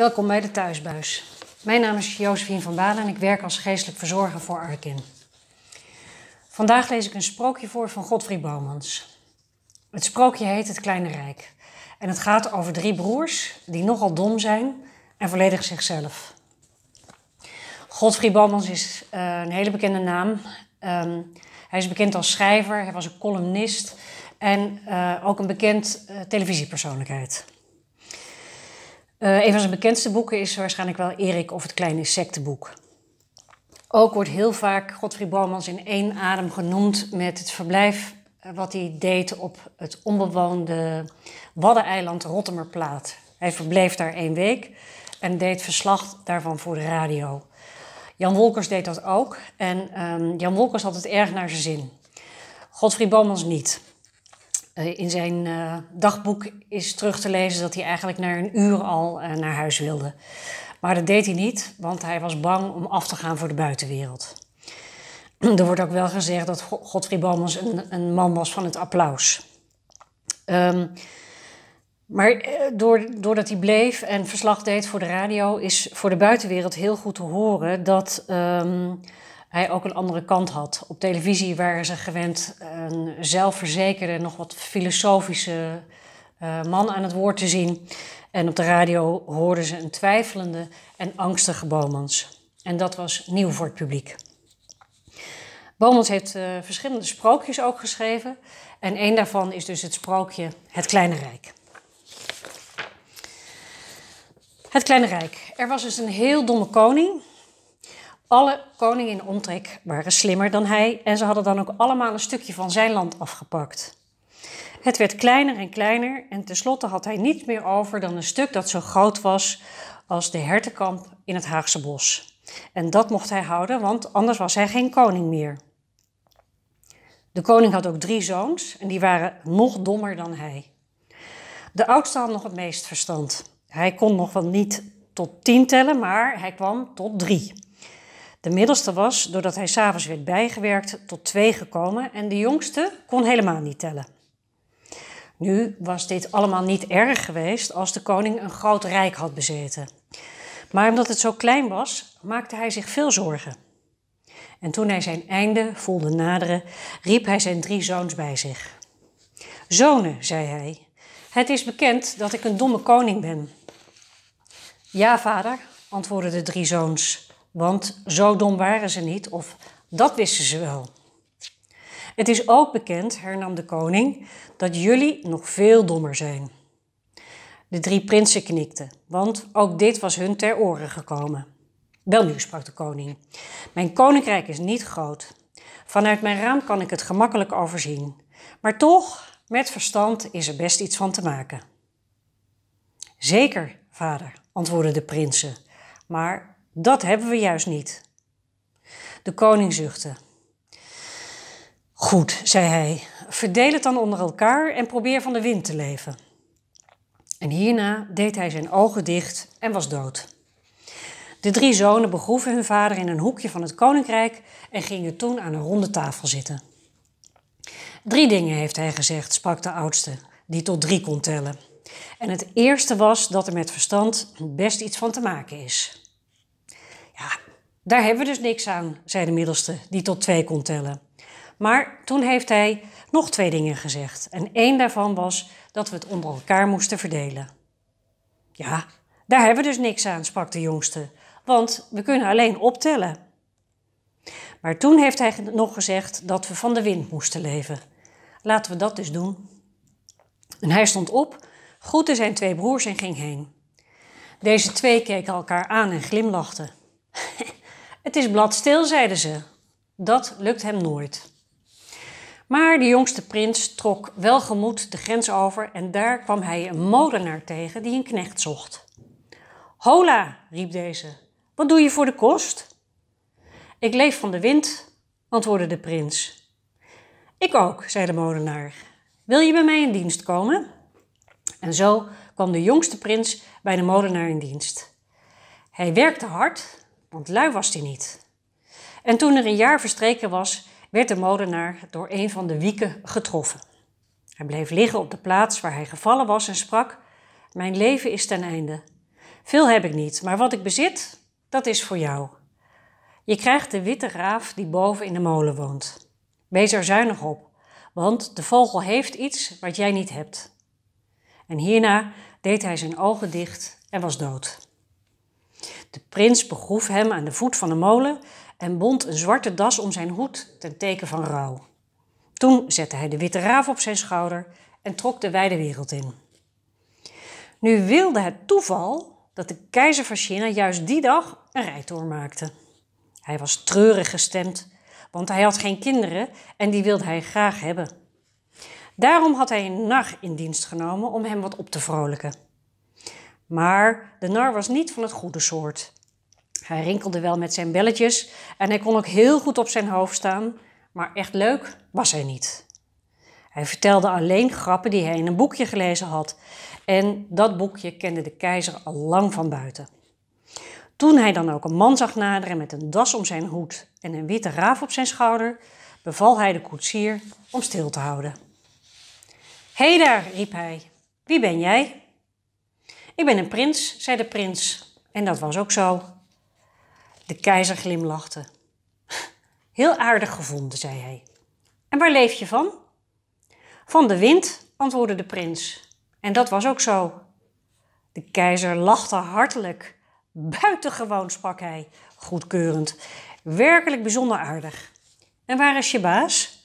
Welkom bij de Thuisbuis. Mijn naam is Josephine van Balen en ik werk als geestelijk verzorger voor Arkin. Vandaag lees ik een sprookje voor van Godfried Bomans. Het sprookje heet Het Kleine Rijk en het gaat over drie broers die nogal dom zijn en volledig zichzelf. Godfried Bomans is eh, een hele bekende naam. Ehm, hij is bekend als schrijver, hij was een columnist en eh, ook een bekend eh, televisiepersoonlijkheid. Eh, een van zijn bekendste boeken is waarschijnlijk wel Erik of het kleine insectenboek. Ook wordt heel vaak Godfried Bomans in één adem genoemd met het verblijf eh, wat hij deed op het onbewoonde Waddeneiland Rottemerplaat. Hij verbleef daar één week en deed verslag daarvan voor de radio. Jan Wolkers deed dat ook en ehm, Jan Wolkers had het erg naar zijn zin. Godfried Bomans niet. Eh, in zijn eh, dagboek is terug te lezen dat hij eigenlijk na een uur al eh, naar huis wilde. Maar dat deed hij niet, want hij was bang om af te gaan voor de buitenwereld. Er wordt ook wel gezegd dat Godfried Bomans een, een, man was van het applaus. Um, maar doordat hij bleef en verslag deed voor de radio, is voor de buitenwereld heel goed te horen dat ehm, hij ook een andere kant had. Op televisie waren ze gewend een zelfverzekerde, nog wat filosofische eh, man aan het woord te zien. En op de radio hoorden ze een twijfelende en angstige Bomans. En dat was nieuw voor het publiek. Bomans heeft eh, verschillende sprookjes ook geschreven. En één daarvan is dus het sprookje Het Kleine Rijk. Het Kleine Rijk. Er was dus een heel domme koning alle koningen in omtrek waren slimmer dan hij en ze hadden dan ook allemaal een stukje van zijn land afgepakt. Het werd kleiner en kleiner en tenslotte had hij niets meer over dan een stuk dat zo groot was als de hertenkamp in het Haagse bos. En dat mocht hij houden, want anders was hij geen koning meer. De koning had ook drie zoons en die waren nog dommer dan hij. De oudste had nog het meest verstand. Hij kon nog wel niet tot tien tellen, maar hij kwam tot drie. De middelste was, doordat hij s'avonds werd bijgewerkt, tot twee gekomen en de jongste kon helemaal niet tellen. Nu was dit allemaal niet erg geweest als de koning een groot rijk had bezeten. Maar omdat het zo klein was, maakte hij zich veel zorgen. En toen hij zijn einde voelde naderen, riep hij zijn drie zoons bij zich. Zonen, zei hij, het is bekend dat ik een domme koning ben. Ja, vader, antwoordden de drie zoons. Want zo dom waren ze niet, of dat wisten ze wel. Het is ook bekend, hernam de koning, dat jullie nog veel dommer zijn. De drie prinsen knikten, want ook dit was hun ter oren gekomen. Wel nu, sprak de koning, mijn koninkrijk is niet groot. Vanuit mijn raam kan ik het gemakkelijk overzien. Maar toch, met verstand is er best iets van te maken. Zeker, vader, antwoordden de prinsen, maar dat hebben we juist niet. De koning zuchtte. Goed, zei hij, verdeel het dan onder elkaar en probeer van de wind te leven. En hierna deed hij zijn ogen dicht en was dood. De drie zonen begroeven hun vader in een hoekje van het koninkrijk en gingen toen aan een ronde tafel zitten. Drie dingen heeft hij gezegd, sprak de oudste, die tot drie kon tellen. En het eerste was dat er met verstand best iets van te maken is. Daar hebben we dus niks aan, zei de middelste, die tot twee kon tellen. Maar toen heeft hij nog twee dingen gezegd. En één daarvan was dat we het onder elkaar moesten verdelen. Ja, daar hebben we dus niks aan, sprak de jongste, want we kunnen alleen optellen. Maar toen heeft hij nog gezegd dat we van de wind moesten leven. Laten we dat dus doen. En hij stond op, groette zijn twee broers en ging heen. Deze twee keken elkaar aan en glimlachten. Het is bladstil, zeiden ze. Dat lukt hem nooit. Maar de jongste prins trok welgemoed de grens over en daar kwam hij een molenaar tegen die een knecht zocht. Hola, riep deze, wat doe je voor de kost? Ik leef van de wind, antwoordde de prins. Ik ook, zei de molenaar. Wil je bij mij in dienst komen? En zo kwam de jongste prins bij de molenaar in dienst. Hij werkte hard, want lui was hij niet. En toen er een jaar verstreken was, werd de modenaar door een van de wieken getroffen. Hij bleef liggen op de plaats waar hij gevallen was en sprak: Mijn leven is ten einde. Veel heb ik niet, maar wat ik bezit, dat is voor jou. Je krijgt de witte raaf die boven in de molen woont. Wees er zuinig op, want de vogel heeft iets wat jij niet hebt. En hierna deed hij zijn ogen dicht en was dood. De prins begroef hem aan de voet van de molen en bond een zwarte das om zijn hoed ten teken van rouw. Toen zette hij de witte raaf op zijn schouder en trok de wijde wereld in. Nu wilde het toeval dat de keizer van China juist die dag een rijtoer maakte. Hij was treurig gestemd, want hij had geen kinderen en die wilde hij graag hebben. Daarom had hij een nacht in dienst genomen om hem wat op te vrolijken. Maar de nar was niet van het goede soort. Hij rinkelde wel met zijn belletjes en hij kon ook heel goed op zijn hoofd staan, maar echt leuk was hij niet. Hij vertelde alleen grappen die hij in een boekje gelezen had. En dat boekje kende de keizer al lang van buiten. Toen hij dan ook een man zag naderen met een das om zijn hoed en een witte raaf op zijn schouder, beval hij de koetsier om stil te houden. Hé hey daar, riep hij, wie ben jij? Ik ben een prins, zei de prins. En dat was ook zo. De keizer glimlachte. Heel aardig gevonden, zei hij. En waar leef je van? Van de wind, antwoordde de prins. En dat was ook zo. De keizer lachte hartelijk. Buitengewoon, sprak hij, goedkeurend. Werkelijk bijzonder aardig. En waar is je baas?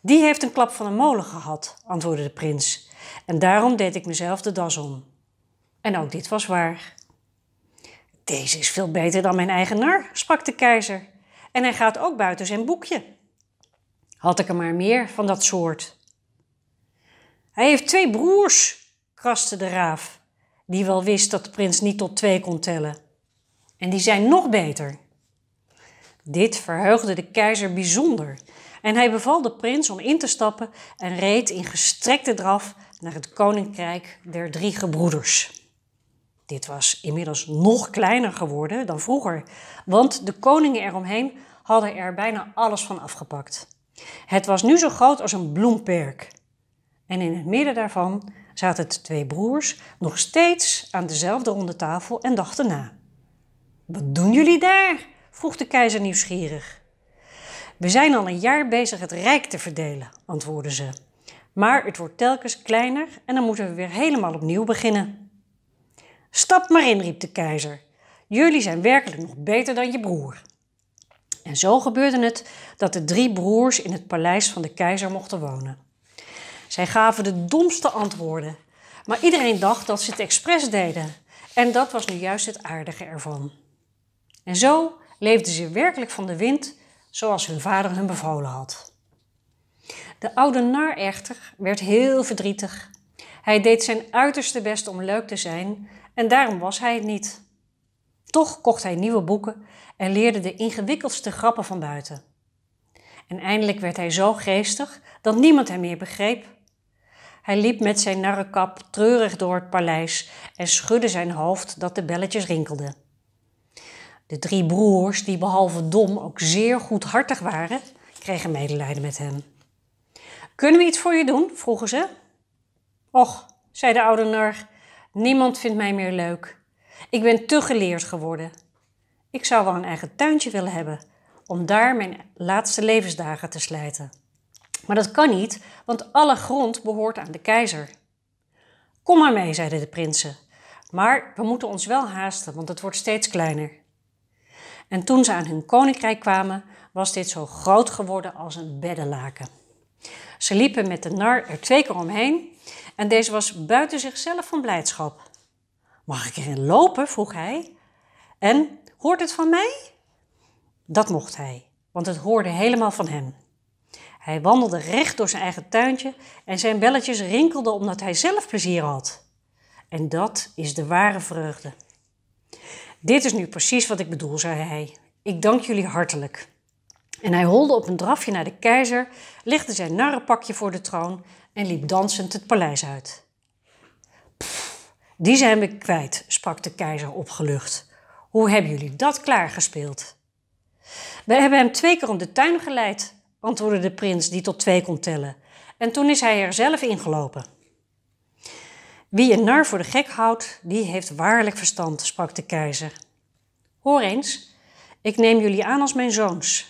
Die heeft een klap van een molen gehad, antwoordde de prins. En daarom deed ik mezelf de das om. En ook dit was waar. Deze is veel beter dan mijn eigen nar, sprak de keizer. En hij gaat ook buiten zijn boekje. Had ik er maar meer van dat soort. Hij heeft twee broers, kraste de raaf, die wel wist dat de prins niet tot twee kon tellen. En die zijn nog beter. Dit verheugde de keizer bijzonder en hij beval de prins om in te stappen en reed in gestrekte draf naar het koninkrijk der drie gebroeders. Dit was inmiddels nog kleiner geworden dan vroeger, want de koningen eromheen hadden er bijna alles van afgepakt. Het was nu zo groot als een bloemperk. En in het midden daarvan zaten de twee broers nog steeds aan dezelfde ronde tafel en dachten na. Wat doen jullie daar? vroeg de keizer nieuwsgierig. We zijn al een jaar bezig het rijk te verdelen, antwoordden ze. Maar het wordt telkens kleiner en dan moeten we weer helemaal opnieuw beginnen. Stap maar in, riep de keizer. Jullie zijn werkelijk nog beter dan je broer. En zo gebeurde het dat de drie broers in het paleis van de keizer mochten wonen. Zij gaven de domste antwoorden, maar iedereen dacht dat ze het expres deden. En dat was nu juist het aardige ervan. En zo leefden ze werkelijk van de wind, zoals hun vader hun bevolen had. De oude nar echter werd heel verdrietig. Hij deed zijn uiterste best om leuk te zijn en daarom was hij het niet. Toch kocht hij nieuwe boeken en leerde de ingewikkeldste grappen van buiten. En eindelijk werd hij zo geestig dat niemand hem meer begreep. Hij liep met zijn narrenkap treurig door het paleis en schudde zijn hoofd dat de belletjes rinkelden. De drie broers, die behalve dom ook zeer goedhartig waren, kregen medelijden met hem. Kunnen we iets voor je doen? vroegen ze. Och, zei de oude nar, Niemand vindt mij meer leuk. Ik ben te geleerd geworden. Ik zou wel een eigen tuintje willen hebben om daar mijn laatste levensdagen te slijten. Maar dat kan niet, want alle grond behoort aan de keizer. Kom maar mee, zeiden de prinsen. Maar we moeten ons wel haasten, want het wordt steeds kleiner. En toen ze aan hun koninkrijk kwamen, was dit zo groot geworden als een beddenlaken. Ze liepen met de nar er twee keer omheen en deze was buiten zichzelf van blijdschap. Mag ik erin lopen? vroeg hij. En hoort het van mij? Dat mocht hij, want het hoorde helemaal van hem. Hij wandelde recht door zijn eigen tuintje en zijn belletjes rinkelden omdat hij zelf plezier had. En dat is de ware vreugde. Dit is nu precies wat ik bedoel, zei hij. Ik dank jullie hartelijk. En hij holde op een drafje naar de keizer, legde zijn narrenpakje voor de troon en liep dansend het paleis uit. die zijn we kwijt, sprak de keizer opgelucht. Hoe hebben jullie dat klaargespeeld? We hebben hem twee keer om de tuin geleid, antwoordde de prins die tot twee kon tellen. En toen is hij er zelf ingelopen. Wie een nar voor de gek houdt, die heeft waarlijk verstand, sprak de keizer. Hoor eens, ik neem jullie aan als mijn zoons.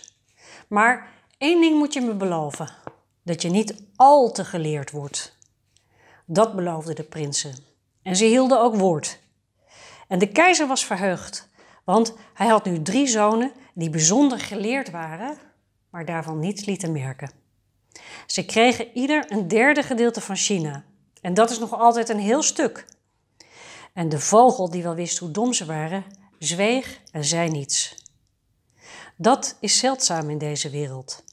Maar één ding moet je me beloven: dat je niet al te geleerd wordt. Dat beloofden de prinsen. En ze hielden ook woord. En de keizer was verheugd, want hij had nu drie zonen die bijzonder geleerd waren, maar daarvan niets lieten merken. Ze kregen ieder een derde gedeelte van China. En dat is nog altijd een heel stuk. En de vogel, die wel wist hoe dom ze waren, zweeg en zei niets. Dat is zeldzaam in deze wereld.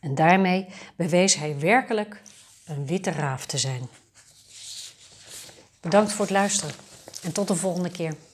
En daarmee bewees hij werkelijk een witte raaf te zijn. Bedankt voor het luisteren en tot de volgende keer.